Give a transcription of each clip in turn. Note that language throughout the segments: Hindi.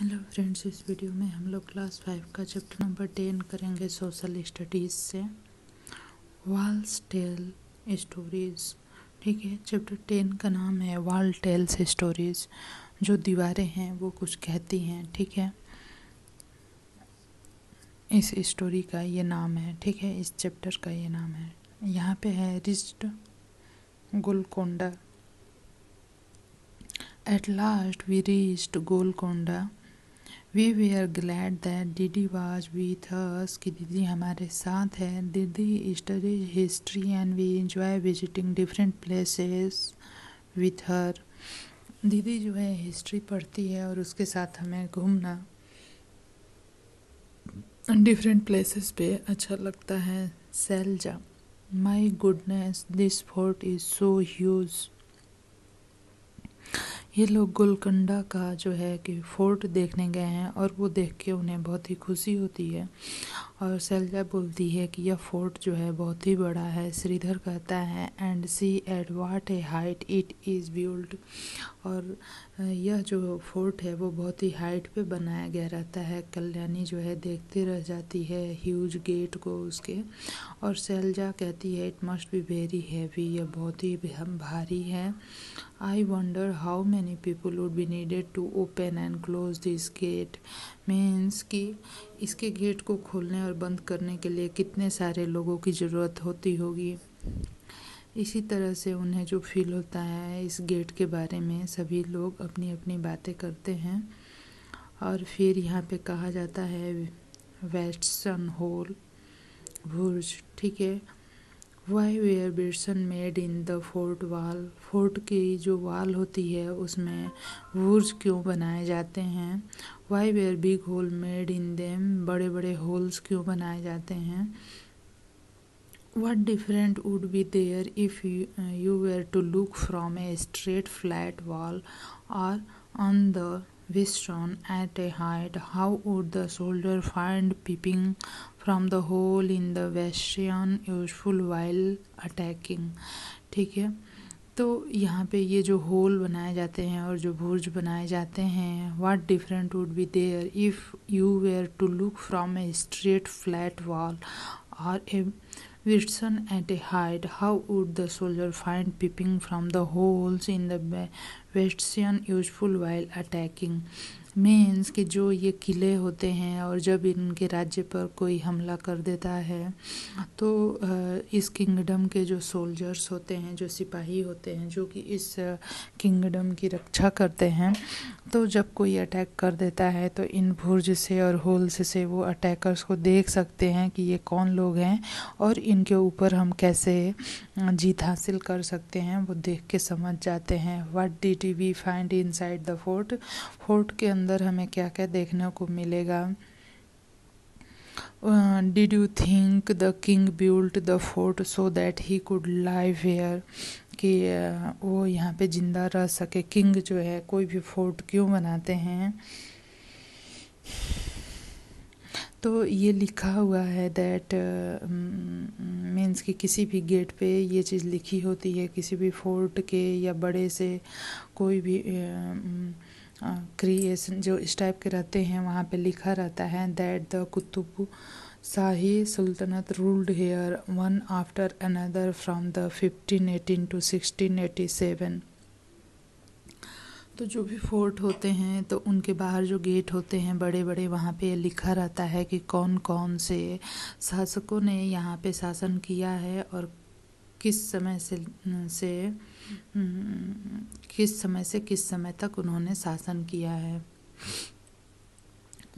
हेलो फ्रेंड्स इस वीडियो में हम लोग क्लास फाइव का चैप्टर नंबर टेन करेंगे सोशल स्टडीज़ से वाल्स टेल स्टोरीज ठीक है चैप्टर टेन का नाम है वाल टेल्स स्टोरीज जो दीवारें हैं वो कुछ कहती हैं ठीक है इस स्टोरी का ये नाम है ठीक है इस चैप्टर का ये नाम है यहाँ पे है reached Golconda at last we reached Golconda we we are glad that डीडी वॉज विथ हर्स कि दीदी हमारे साथ है दीदी study history and we enjoy visiting different places with her दीदी जो है हिस्ट्री पढ़ती है और उसके साथ हमें घूमना डिफरेंट प्लेसेस पे अच्छा लगता है Sailaja my goodness this fort is so huge ये लोग गोलकंडा का जो है कि फोर्ट देखने गए हैं और वो देख के उन्हें बहुत ही खुशी होती है और सैलजा बोलती है कि यह फोर्ट जो है बहुत ही बड़ा है श्रीधर कहता है and see at what a height it is build और यह जो फोर्ट है वो बहुत ही हाइट पे बनाया गया रहता है कल्याणी जो है देखते रह जाती है ह्यूज गेट को उसके और सैलजा कहती है it must be very heavy यह बहुत ही भारी है I wonder how many people would be needed to open and close this gate means कि इसके गेट को खोलने और बंद करने के लिए कितने सारे लोगों की ज़रूरत होती होगी इसी तरह से उन्हें जो फील होता है इस गेट के बारे में सभी लोग अपनी अपनी बातें करते हैं और फिर यहाँ पे कहा जाता है वेस्टर्न होल भुर्ज ठीक है वह were bastions made in the fort wall fort की जो वाल होती है उसमें वूर्ज क्यों बनाए जाते हैं Y where big hole made in them बड़े बड़े होल्स क्यों बनाए जाते हैं what different would be there if you were to look from a straight flat wall और on the विस्टॉन eight a height how would the shoulder find peeping from the whole in the वेस्ट्रियन useful while attacking ठीक है तो यहाँ पे ये जो होल बनाए जाते हैं और जो भुर्ज बनाए जाते हैं what different would be there if you were to look from a straight flat wall और a Wilson at a height how would the soldier find peeping from the holes in the bastion useful while attacking means कि जो ये किले होते हैं और जब इनके राज्य पर कोई हमला कर देता है तो इस किंगडम के जो सोल्जर्स होते हैं जो सिपाही होते हैं जो कि इस किंगडम की रक्षा करते हैं तो जब कोई अटैक कर देता है तो इन भुर्ज से और होल्स से वो अटैकर्स को देख सकते हैं कि ये कौन लोग हैं और इनके ऊपर हम कैसे जीत हासिल कर सकते हैं वो देख के समझ जाते हैं what did we find inside the fort fort के अंदर हमें क्या क्या देखने को मिलेगा did you think the king built the fort so that he could live here कि uh, वो यहाँ पे ज़िंदा रह सके किंग जो है कोई भी फोर्ट क्यों बनाते हैं तो ये लिखा हुआ है दैट मीन्स uh, mm, कि किसी भी गेट पे ये चीज़ लिखी होती है किसी भी फोर्ट के या बड़े से कोई भी uh, mm, क्रिएशन हाँ, जो इस टाइप के रहते हैं वहाँ पे लिखा रहता है that the Qutb Shahi sultanate ruled here one after another from the fifteen eighteen to sixteen eighty seven तो जो भी फोर्ट होते हैं तो उनके बाहर जो गेट होते हैं बड़े बड़े वहाँ पे लिखा रहता है कि कौन कौन से शासकों ने यहाँ पे शासन किया है और किस समय से से हम्म, किस समय से किस समय तक उन्होंने शासन किया है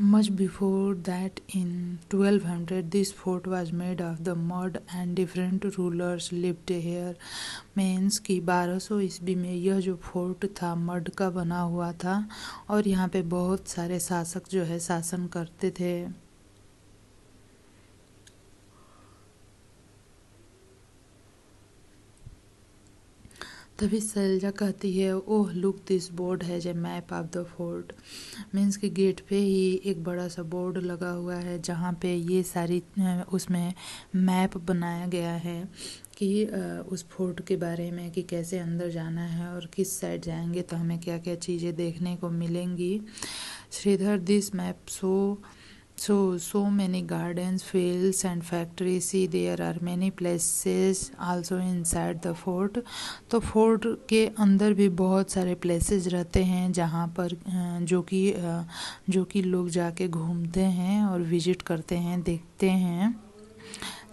much before before in twelve hundred this fort was made of the mud and different rulers lived here means की सौ ईस्वी में यह जो फोर्ट था मड का बना हुआ था और यहाँ पे बहुत सारे शासक जो है शासन करते थे तभी सैलजा कहती है ओह लुक दिस बोर्ड है जे map of the fort means कि गेट पे ही एक बड़ा सा बोर्ड लगा हुआ है जहाँ पे ये सारी उसमें मैप बनाया गया है कि उस फोर्ट के बारे में कि कैसे अंदर जाना है और किस साइड जाएंगे तो हमें क्या क्या चीज़ें देखने को मिलेंगी Sridhar this map so so so many gardens fields and factories see there are many places also inside the fort तो fort के अंदर भी बहुत सारे places रहते हैं जहाँ पर जो कि जो कि लोग जाके घूमते हैं और visit करते हैं देखते हैं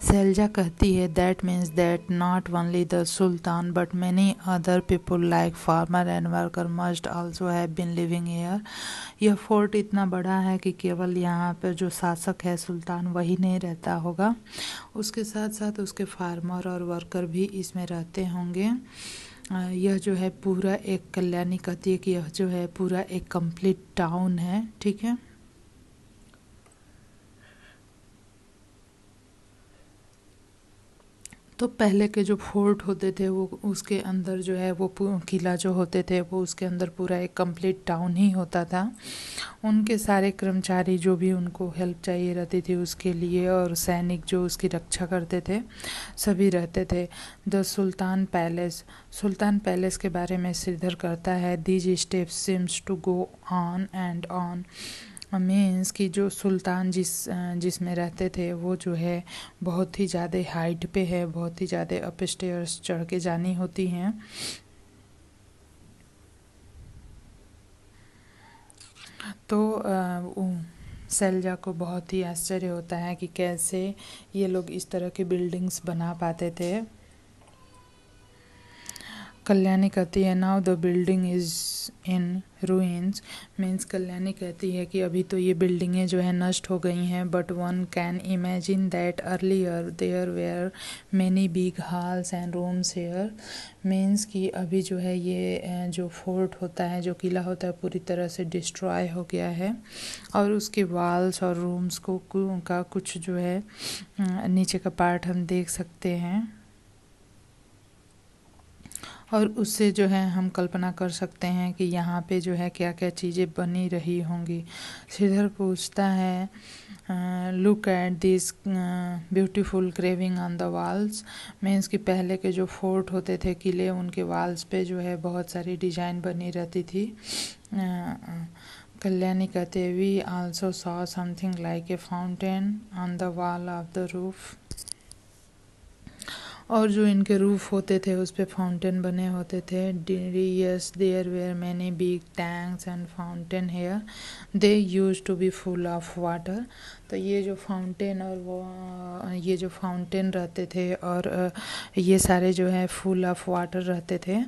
सेल्जा कहती है that means that not only the sultan but many other people like farmer and worker must also have been living here यह फोर्ट इतना बड़ा है कि केवल यहाँ पर जो शासक है सुल्तान वही नहीं रहता होगा उसके साथ साथ उसके फार्मर और वर्कर भी इसमें रहते होंगे यह जो है पूरा एक कल्याणी कहती है कि यह जो है पूरा एक कंप्लीट टाउन है ठीक है तो पहले के जो फोर्ट होते थे वो उसके अंदर जो है वो किला जो होते थे वो उसके अंदर पूरा एक कंप्लीट टाउन ही होता था उनके सारे कर्मचारी जो भी उनको हेल्प चाहिए रहती थी उसके लिए और सैनिक जो उसकी रक्षा करते थे सभी रहते थे the sultan palace sultan palace के बारे में सिद्धर करता है these step seems to go on and on means कि जो सुल्तान जिस जिसमें रहते थे वो जो है बहुत ही ज़्यादा हाइट पे है बहुत ही ज़्यादा अप स्टेयर्स चढ़ के जानी होती हैं तो आ, सैलजा को बहुत ही आश्चर्य होता है कि कैसे ये लोग इस तरह की बिल्डिंग्स बना पाते थे कल्याणी कहती है now the building is in ruins means Kalyani कहती है कि अभी तो ये बिल्डिंगें जो है नष्ट हो गई हैं but one can imagine that earlier there were many big halls and rooms here means कि अभी जो है ये जो फोर्ट होता है जो किला होता है पूरी तरह से डिस्ट्रॉय हो गया है और उसके वाल्स और रूम्स को का कुछ जो है नीचे का पार्ट हम देख सकते हैं और उससे जो है हम कल्पना कर सकते हैं कि यहाँ पे जो है क्या क्या चीज़ें बनी रही होंगी श्रीधर पूछता है look at this beautiful carving on the walls means कि पहले के जो फोर्ट होते थे किले उनके वाल्स पे जो है बहुत सारी डिज़ाइन बनी रहती थी कल्याणी कहते we also saw something like a fountain on the wall of the roof और जो इनके रूफ होते थे उस पर फाउंटेन बने होते थे yes there were many big tanks and fountain here they use to be full of water तो ये जो फाउंटेन और वो ये जो फाउंटेन रहते थे और ये सारे जो है फुल ऑफ वाटर रहते थे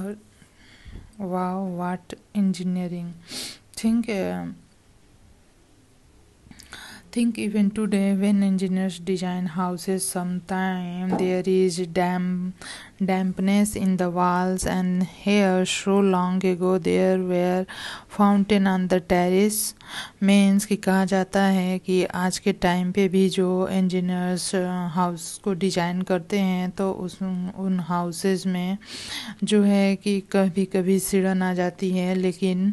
और वाह what engineering think think even today when engineers design houses sometimes there is dam. dampness in the walls and here so long ago there were fountain on the terrace means कि कहा जाता है कि आज के टाइम पे भी जो इंजीनियर्स हाउस uh, को डिजाइन करते हैं तो उस उन हाउसेस में जो है कि कभी कभी सिड़न आ जाती है लेकिन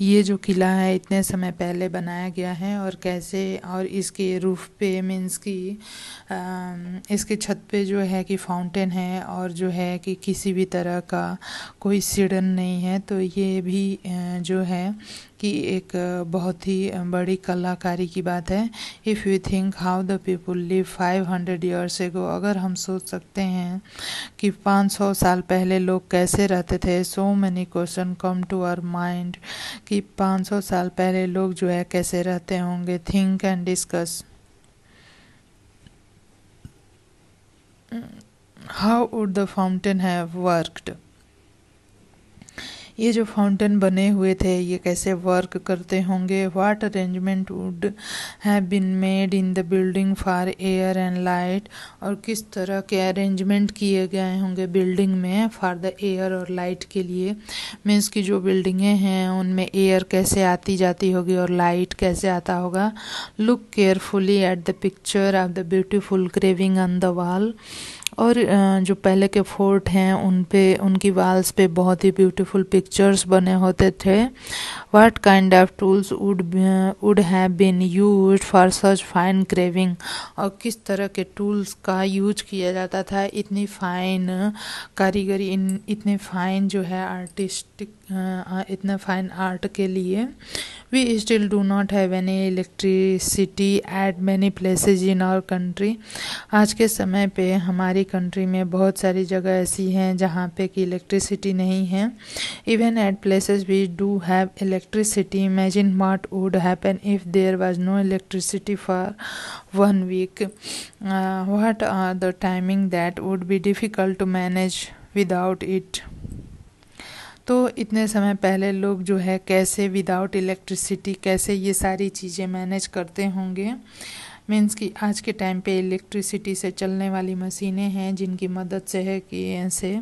ये जो किला है इतने समय पहले बनाया गया है और कैसे और इसके रूफ पे मीन्स कि um, इसके छत पे जो है कि फाउंटेन है और जो है कि किसी भी तरह का कोई सिडन नहीं है तो ये भी जो है कि एक बहुत ही बड़ी कलाकारी की बात है if you think how the people live 500 years ago अगर हम सोच सकते हैं कि 500 साल पहले लोग कैसे रहते थे so many question come to our mind कि 500 साल पहले लोग जो है कैसे रहते होंगे think and discuss how would the fountain have worked ये जो फाउंटेन बने हुए थे ये कैसे वर्क करते होंगे what arrangement would have been made in the building for air and light और किस तरह के अरेंजमेंट किए गए होंगे बिल्डिंग में फॉर द एयर और लाइट के लिए मीन्स की जो बिल्डिंगें हैं उनमें एयर कैसे आती जाती होगी और लाइट कैसे आता होगा look carefully at the picture of the beautiful carving on the wall और जो पहले के फोर्ट हैं उन पे उनकी वाल्स पे बहुत ही ब्यूटीफुल पिक्चर्स बने होते थे what kind of tools would would have been use for such fine carving और किस तरह के टूल्स का यूज किया जाता था इतनी फाइन कारीगरी इन इतने फाइन जो है आर्टिस्टिक इतने फाइन आर्ट के लिए we still do not have any electricity at many places in our country आज के समय पे हमारी कंट्री में बहुत सारी जगह ऐसी हैं जहाँ पे कि इलेक्ट्रिसिटी नहीं है even at places we do have electricity imagine what would happen if there was no electricity for one week what are the timing that would be difficult to manage without it तो इतने समय पहले लोग जो है कैसे विदाउट इलेक्ट्रिसिटी कैसे ये सारी चीज़ें मैनेज करते होंगे मीन्स कि आज के टाइम पे इलेक्ट्रिसिटी से चलने वाली मशीनें हैं जिनकी मदद से है कि ऐसे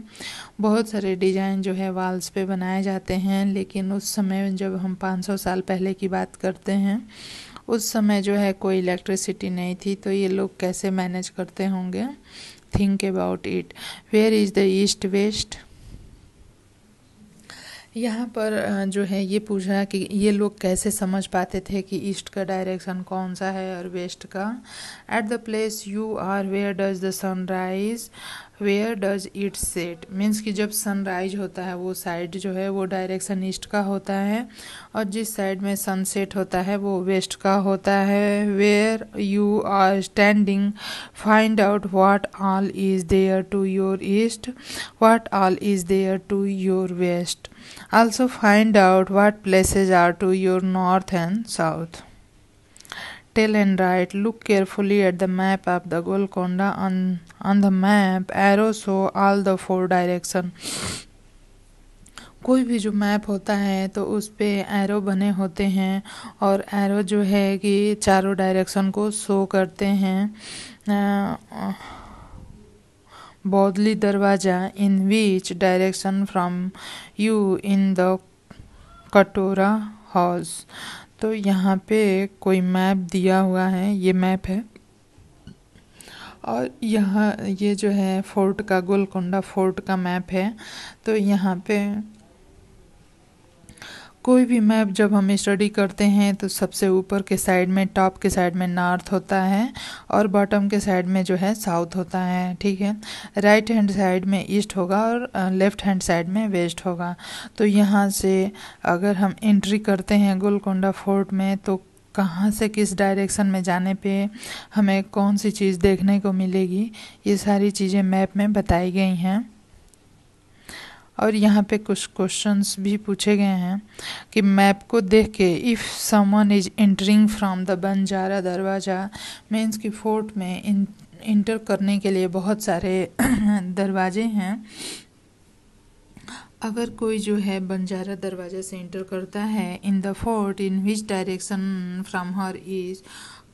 बहुत सारे डिज़ाइन जो है वाल्स पे बनाए जाते हैं लेकिन उस समय जब हम 500 साल पहले की बात करते हैं उस समय जो है कोई इलेक्ट्रिसिटी नहीं थी तो ये लोग कैसे मैनेज करते होंगे think about it where is the east west यहाँ पर जो है ये पूछा कि ये लोग कैसे समझ पाते थे कि ईस्ट का डायरेक्शन कौन सा है और वेस्ट का at the place you are where does the sunrise where does it set means कि जब सनराइज होता है वो साइड जो है वो डायरेक्शन ईस्ट का होता है और जिस साइड में सनसेट होता है वो वेस्ट का होता है where you are standing find out what all is there to your east what all is there to your west also find out what places are to your north and south tell and write look carefully at the map of the Golconda. On, on the map, arrow show all the four direction. कोई भी जो मैप होता है तो उस पर एरो बने होते हैं और एरो जो है कि चारों डायरेक्शन को शो करते हैं Baodli Darwaza in which direction from you in the Katora Hauz तो यहाँ पे कोई मैप दिया हुआ है ये मैप है और यहाँ ये जो है फोर्ट का गोलकोंडा फोर्ट का मैप है तो यहाँ पे कोई भी मैप जब हम स्टडी करते हैं तो सबसे ऊपर के साइड में टॉप के साइड में नॉर्थ होता है और बॉटम के साइड में जो है साउथ होता है ठीक है राइट हैंड साइड में ईस्ट होगा और लेफ्ट हैंड साइड में वेस्ट होगा तो यहाँ से अगर हम एंट्री करते हैं गोलकोंडा फोर्ट में तो कहाँ से किस डायरेक्शन में जाने पे हमें कौन सी चीज़ देखने को मिलेगी ये सारी चीज़ें मैप में बताई गई हैं और यहाँ पे कुछ क्वेश्चंस भी पूछे गए हैं कि मैप को देख के if someone is entering from the Banjara Darwaza means कि फोर्ट में इंटर करने के लिए बहुत सारे दरवाजे हैं अगर कोई जो है बंजारा दरवाजे से इंटर करता है in the fort in which direction from her is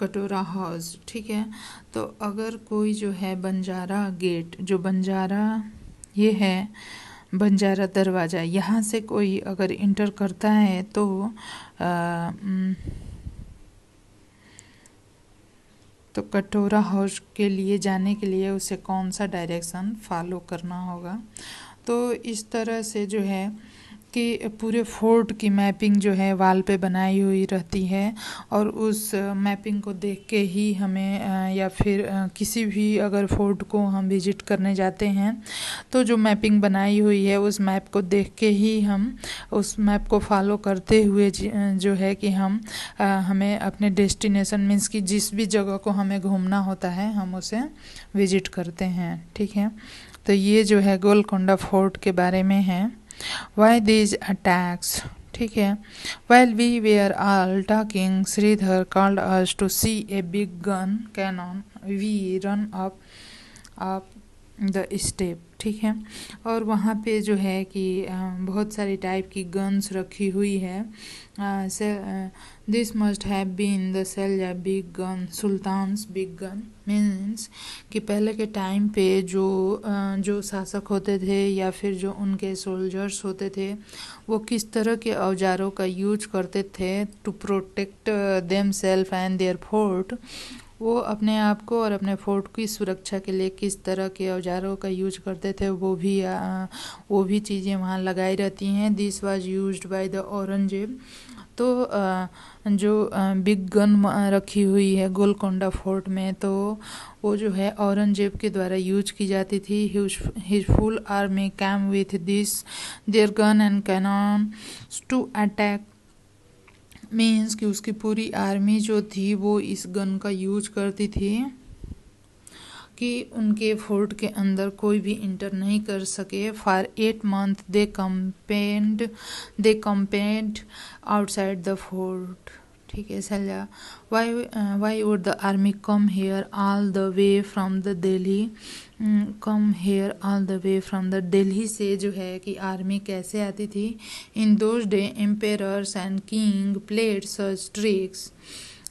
Katora Hauz ठीक है तो अगर कोई जो है बंजारा गेट जो बंजारा ये है बंजारा दरवाज़ा यहाँ से कोई अगर इंटर करता है तो आ, तो कटोरा हाउस के लिए जाने के लिए उसे कौन सा डायरेक्शन फॉलो करना होगा तो इस तरह से जो है के पूरे फोर्ट की मैपिंग जो है वाल पे बनाई हुई रहती है और उस मैपिंग को देख के ही हमें या फिर किसी भी अगर फोर्ट को हम विजिट करने जाते हैं तो जो मैपिंग बनाई हुई है उस मैप को देख के ही हम उस मैप को फॉलो करते हुए जो है कि हम हमें अपने डेस्टिनेशन मीन्स कि जिस भी जगह को हमें घूमना होता है हम उसे विजिट करते हैं ठीक है तो ये जो है गोलकोंडा फोर्ट के बारे में है वाई दीज अटैक्स ठीक है well we way are all talking Shridhar called us to see a big gun cannon we ran up the step ठीक है और वहाँ पे जो है कि बहुत सारी टाइप की गन्स रखी हुई है Uh, so, uh, this must have been the Selja big gun sultans big gun means कि पहले के टाइम पे जो uh, जो शासक होते थे या फिर जो उनके सोल्जर्स होते थे वो किस तरह के औजारों का यूज करते थे to protect themself and their fort वो अपने आप को और अपने फोर्ट की सुरक्षा के लिए किस तरह के औजारों का यूज करते थे वो भी आ, वो भी चीज़ें वहाँ लगाई रहती हैं this was use by the Aurangzeb तो जो बिग गन रखी हुई है गोलकोंडा फोर्ट में तो वो जो है औरंगजेब के द्वारा यूज की जाती थी his full army came with this their gun and can to attack means कि उसकी पूरी आर्मी जो थी वो इस गन का यूज करती थी कि उनके फोर्ट के अंदर कोई भी इंटर नहीं कर सके for eight month they camped they camped outside the fort ठीक है Shailja why why would the army come here all the way from the Delhi come here all the way from the Delhi से जो है कि आर्मी कैसे आती थी in those day emperor and king played such tricks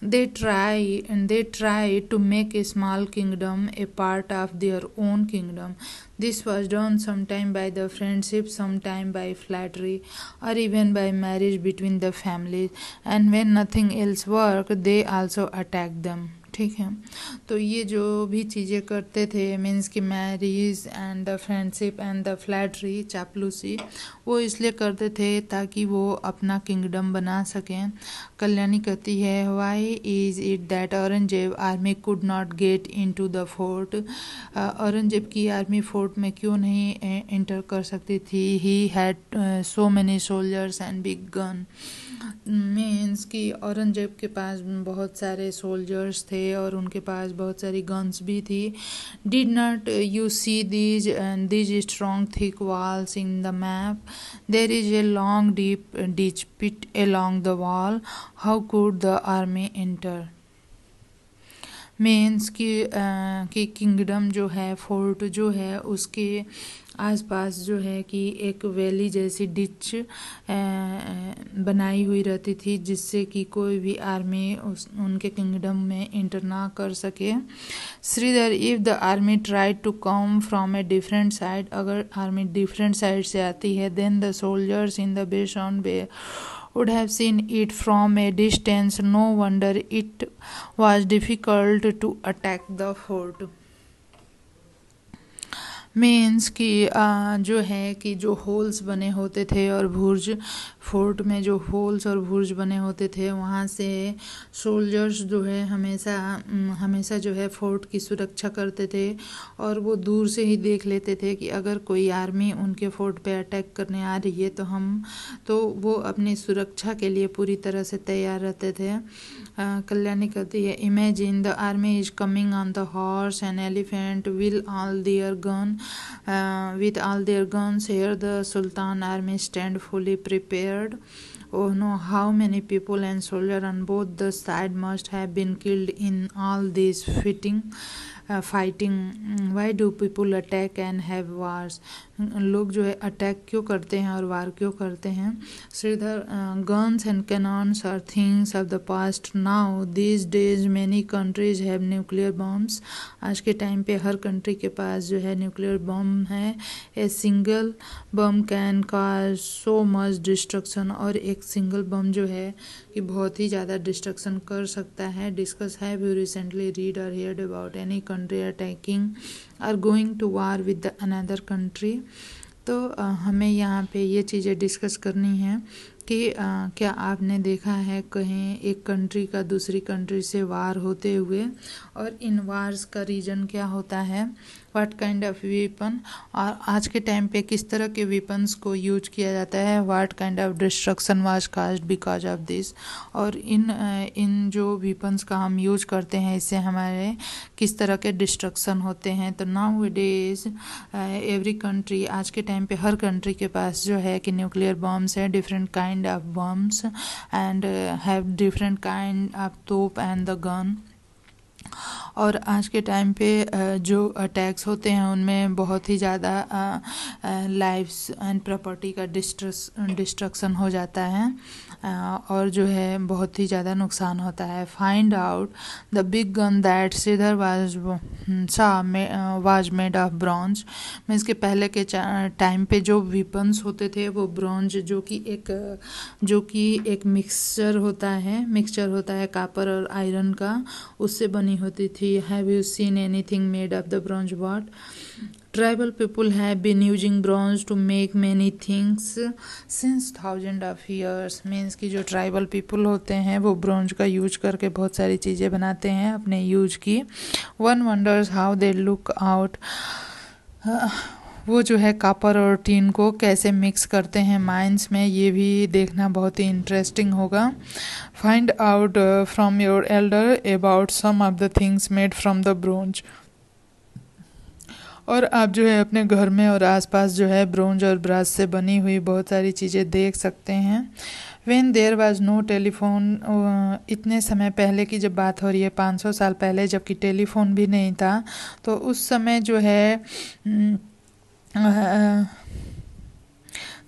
They try and they try to make a small kingdom a part of their own kingdom. This was done sometime by the friendship, sometime by flattery, or even by marriage between the families. And when nothing else worked, they also attacked them. ठीक है तो ये जो भी चीज़ें करते थे मीन्स कि marriage and the friendship and the flattery चापलूसी वो इसलिए करते थे ताकि वो अपना किंगडम बना सकें कल्याणी कहती है why is it that Aurangzeb army could not get into the fort Aurangzeb की आर्मी फोर्ट में क्यों नहीं एंटर कर सकती थी he had so many soldiers and big gun means कि औरंगज़ेब के पास बहुत सारे सोल्जर्स थे और उनके पास बहुत सारी गन्स भी थी did not you see these these strong thick walls in the map there is a long deep ditch pit along the wall how could the army enter means की की किंगडम जो है फोर्ट जो है उसके आसपास जो है कि एक वैली जैसी डिच बनाई हुई रहती थी जिससे कि कोई भी आर्मी उस उनके किंगडम में इंटर ना कर सके Shridhar if the army try to come from a different side अगर आर्मी डिफरेंट साइड से आती है then the soldiers in the base on bay would have seen it from a distance no wonder it was difficult to attack the fort means कि जो है कि जो होल्स बने होते थे और भुर्ज फोर्ट में जो होल्स और भुर्ज बने होते थे वहाँ से सोल्जर्स जो है हमेशा हमेशा जो है फोर्ट की सुरक्षा करते थे और वो दूर से ही देख लेते थे कि अगर कोई आर्मी उनके फोर्ट पे अटैक करने आ रही है तो हम तो वो अपनी सुरक्षा के लिए पूरी तरह से तैयार रहते थे कल्याणी कहती है imagine the army is coming on the horse and elephant will all their gun Uh, with all their guns. Here the Sultan army stand fully prepared. Oh no, how many people and soldiers on both the side must have been killed in all this fitting, uh, fighting. Mm, why do people attack and have wars? लोग जो है अटैक क्यों करते हैं और वार क्यों करते हैं Shridhar guns and cannons are things of the past now this days many countries have nuclear bombs आज के टाइम पे हर कंट्री के पास जो है न्यूक्लियर बम है a single bomb can cause so much destruction और एक सिंगल बम जो है कि बहुत ही ज़्यादा डिस्ट्रक्शन कर सकता है discuss have you recently read or hear about any country attacking or going to war with the another country तो हमें यहाँ पे ये चीज़ें डिस्कस करनी है कि आ, क्या आपने देखा है कहीं एक कंट्री का दूसरी कंट्री से वार होते हुए और इन वार्स का रीज़न क्या होता है व्हाट काइंड ऑफ वीपन और आज के टाइम पे किस तरह के वेपन्स को यूज किया जाता है what kind of destruction was caused because of this और इन इन जो वेपन्स का हम यूज करते हैं इससे हमारे किस तरह के डिस्ट्रक्शन होते हैं तो नाउ डेज एवरी कंट्री आज के टाइम पे हर कंट्री के पास जो है कि न्यूक्लियर बॉम्ब्स है different kind of bombs and have different kind of तोप एंड द गन और आज के टाइम पे जो अटैक्स होते हैं उनमें बहुत ही ज़्यादा लाइफ्स एंड प्रॉपर्टी का डिस्ट्रस डिस्ट्रक्शन हो जाता है और जो है बहुत ही ज़्यादा नुकसान होता है find out the big gun that Shridhar was saw was made of bronze means के पहले के टाइम पे जो वीपन्स होते थे वो ब्रॉन्ज जो कि एक जो कि एक मिक्सचर होता है मिक्सचर होता है कापर और आयरन का उससे बनी होती थी he have you seen anything made of the bronze what tribal people have been using bronze to make many things since thousand of years means कि जो tribal people होते हैं वो ब्रॉन्ज का यूज करके बहुत सारी चीज़ें बनाते हैं अपने यूज की one wonders how they look out वो जो है कापर और टीन को कैसे मिक्स करते हैं माइंस में ये भी देखना बहुत ही इंटरेस्टिंग होगा find out from your elder about some of the things made from the bronze और आप जो है अपने घर में और आसपास जो है ब्रोंज और ब्रास से बनी हुई बहुत सारी चीज़ें देख सकते हैं when there was no telephone इतने समय पहले की जब बात हो रही है 500 साल पहले जबकि टेलीफोन भी नहीं था तो उस समय जो है न, हम्म,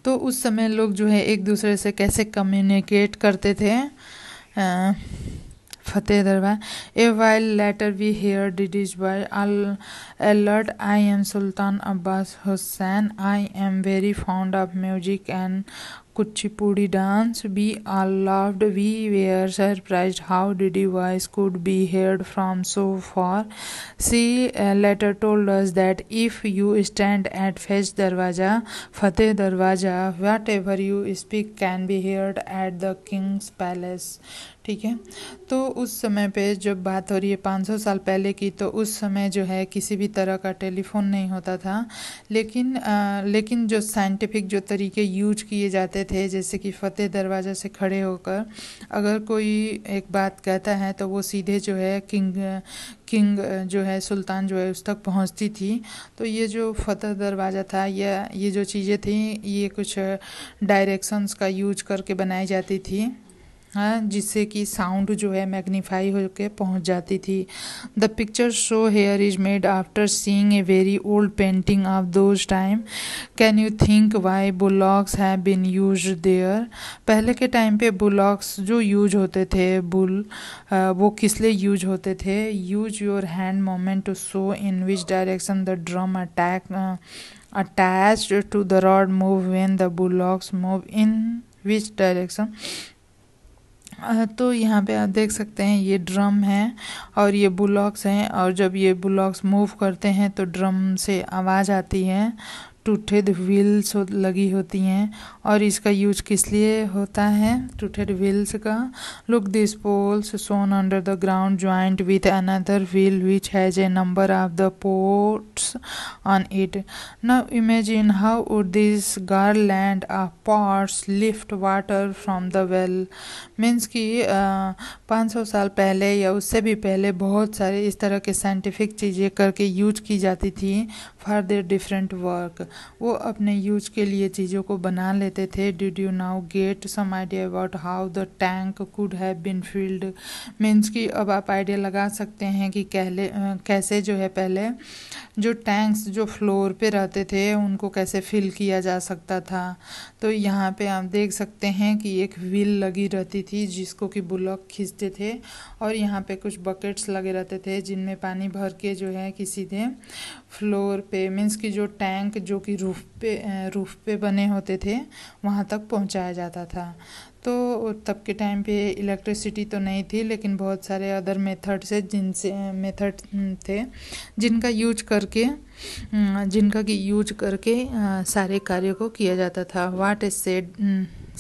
तो उस समय लोग जो है एक दूसरे से कैसे कम्युनिकेट करते थे Fateh Darbar a while later we here did is by alert I am Sultan Abbas Hussain I am very found of music and Kuchipudi dance be are loved we were surprise how did the voice could be heard from so far see later told us that if you stand at Fateh Darwaza Fateh Darwaza whatever you speak can be heard at the king's palace ठीक है तो उस समय पे जब बात हो रही है पाँच सौ साल पहले की तो उस समय जो है किसी भी तरह का टेलीफोन नहीं होता था लेकिन आ, लेकिन जो साइंटिफिक जो तरीके यूज किए जाते थे जैसे कि फ़तेह दरवाज़ा से खड़े होकर अगर कोई एक बात कहता है तो वो सीधे जो है किंग किंग जो है सुल्तान जो है उस तक पहुंचती थी तो ये जो फतेह दरवाज़ा था या ये जो चीज़ें थी ये कुछ डायरेक्शंस का यूज करके बनाई जाती थी हाँ, जिससे कि साउंड जो है मैग्नीफाई होकर पहुंच जाती थी the picture show here is made after seeing a very old painting of those time can you think why bullocks have been use there पहले के टाइम पे बुलॉक्स जो यूज होते थे बुल वो किस लिए यूज होते थे use your hand moment to show in which direction the drum attack attach to the rod move when the bullocks move in which direction तो यहाँ पे आप देख सकते हैं ये ड्रम है और ये ब्लॉक्स हैं और जब ये ब्लॉक्स मूव करते हैं तो ड्रम से आवाज़ आती है टूटेड व्हील्स लगी होती हैं और इसका यूज किस लिए होता है टूटेड व्हील्स का look this poles sown under the ground joint with another wheel which has a number of the ports on it now imagine how would this land of pots lift water from the well means कि पाँच सौ साल पहले या उससे भी पहले बहुत सारे इस तरह के साइंटिफिक चीज़ें करके यूज की जाती थी फॉर देर डिफरेंट वर्क वो अपने यूज के लिए चीज़ों को बना लेते थे did you now get some idea about how the tank could have bin filled means कि अब आप आइडिया लगा सकते हैं कि कहले कैसे जो है पहले जो टैंक्स जो फ्लोर पे रहते थे उनको कैसे फिल किया जा सकता था तो यहाँ पे आप देख सकते हैं कि एक व्हील लगी रहती थी जिसको कि बुलक खींचते थे और यहाँ पे कुछ बकेट्स लगे रहते थे जिनमें पानी भर के जो है कि सीधे फ्लोर पे मीन्स कि जो टैंक जो कि रूफ पे रूफ पे बने होते थे वहाँ तक पहुँचाया जाता था तो तब के टाइम पे इलेक्ट्रिसिटी तो नहीं थी लेकिन बहुत सारे अदर मेथड्स है जिनसे मेथड हम्म, थे जिनका यूज करके हम्म, जिनका कि यूज करके सारे कार्यों को किया जाता था what is said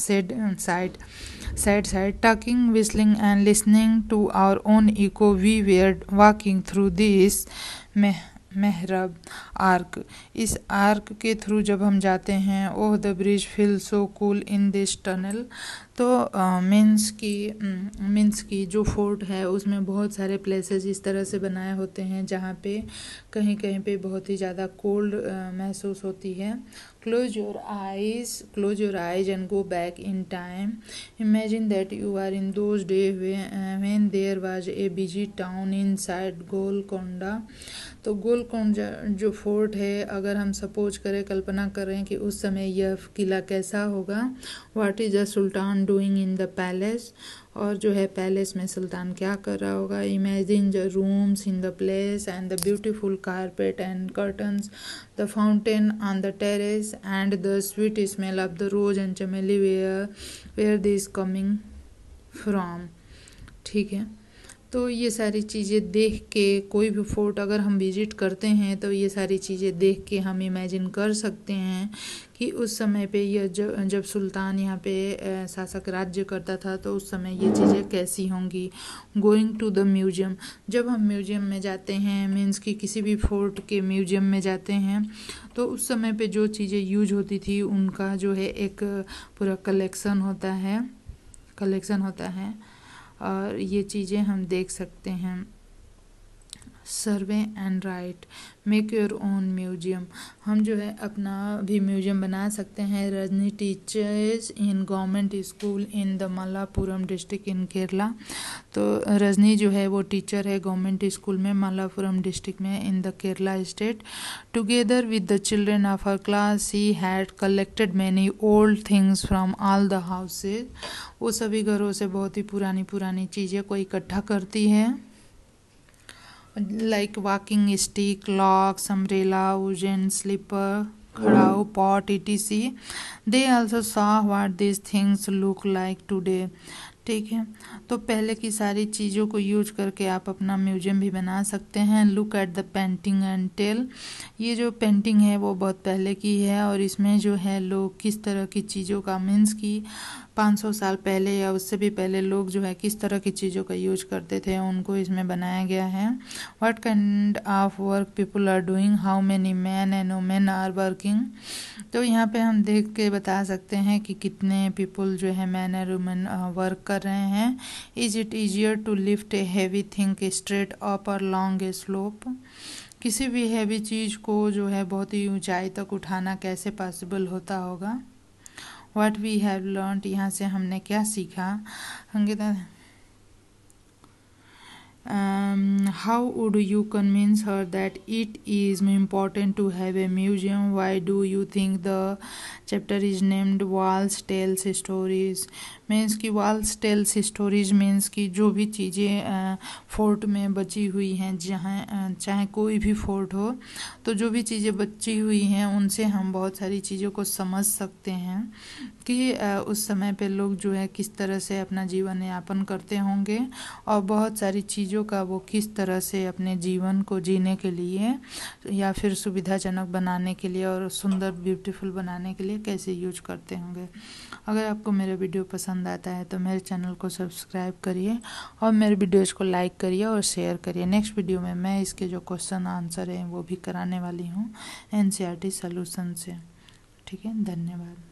said side side side talking whistling and listening to our own echo we were walking through this में मेहरब आर्क इस आर्क के थ्रू जब हम जाते हैं oh the bridge feel so cool in this tunnel तो मिन्स की मिन्स की जो फोर्ट है उसमें बहुत सारे प्लेसेस इस तरह से बनाए होते हैं जहाँ पे कहीं कहीं पे बहुत ही ज़्यादा कोल्ड महसूस होती है close your eyes close your eyes and go back in time imagine that you are in those day when there was a busy town inside Golconda तो गोलकोंडा जो फोर्ट है अगर हम सपोज करें कल्पना करें कि उस समय यह किला कैसा होगा what is a sultan doing in the palace और जो है पैलेस में सुल्तान क्या कर रहा होगा imagine the rooms in the place and the beautiful carpet and curtains the fountain on the terrace and the sweet smell of the rose and chameli where where this coming from ठीक है तो ये सारी चीज़ें देख के कोई भी फोर्ट अगर हम विज़िट करते हैं तो ये सारी चीज़ें देख के हम इमेजिन कर सकते हैं कि उस समय पे यह जब जब सुल्तान यहाँ पे शासक राज्य करता था तो उस समय ये चीज़ें कैसी होंगी गोइंग टू द म्यूजियम जब हम म्यूजियम में जाते हैं मीन्स कि किसी भी फोर्ट के म्यूजियम में जाते हैं तो उस समय पे जो चीज़ें यूज होती थी उनका जो है एक पूरा कलेक्शन होता है कलेक्शन होता है और ये चीज़ें हम देख सकते हैं survey and write make your own museum हम जो है अपना भी म्यूजियम बना सकते हैं Rajni teachers in government school in the Malappuram district in Kerala तो रजनी जो है वो टीचर है गवर्नमेंट स्कूल में मलापुरम डिस्ट्रिक्ट में in the Kerala state together with the children of her class he had collected many old things from all the houses वो सभी घरों से बहुत ही पुरानी पुरानी चीज़ें को इकट्ठा करती है like walking stick, locks, umbrella, wooden slipper, crow, pot, etc. They also saw what these things look like today. ठीक है तो पहले की सारी चीज़ों को यूज करके आप अपना म्यूजियम भी बना सकते हैं look at the painting and tell ये जो पेंटिंग है वो बहुत पहले की है और इसमें जो है लोग किस तरह की चीज़ों का मीन्स की 500 साल पहले या उससे भी पहले लोग जो है किस तरह की चीज़ों का यूज करते थे उनको इसमें बनाया गया है what kind of work people are doing how many man and women are working तो यहाँ पे हम देख के बता सकते हैं कि कितने पीपल जो है मैन एंड वुमेन वर्क कर कर रहे हैं is it easier to lift a heavy think straight up or long a slope किसी भी हैवी चीज़ को जो है बहुत ही ऊंचाई तक उठाना कैसे पॉसिबल होता होगा वट वी हैव लर्न यहाँ से हमने क्या सीखा Ankita how would you convince her that it is important to have a museum why do you think the chapter is named walls tells stories means की वाल्स टेल्स स्टोरीज मीन्स की जो भी चीज़ें फोर्ट में बची हुई हैं जहाँ चाहे कोई भी फोर्ट हो तो जो भी चीज़ें बची हुई हैं उनसे हम बहुत सारी चीज़ों को समझ सकते हैं कि उस समय पे लोग जो है किस तरह से अपना जीवन यापन करते होंगे और बहुत सारी चीज़ों का वो किस तरह से अपने जीवन को जीने के लिए या फिर सुविधाजनक बनाने के लिए और सुंदर ब्यूटीफुल बनाने के लिए कैसे यूज करते होंगे अगर आपको मेरा वीडियो पसंद पसंद आता है तो मेरे चैनल को सब्सक्राइब करिए और मेरे वीडियोज़ को लाइक करिए और शेयर करिए नेक्स्ट वीडियो में मैं इसके जो क्वेश्चन आंसर हैं वो भी कराने वाली हूँ N C R T solution से ठीक है धन्यवाद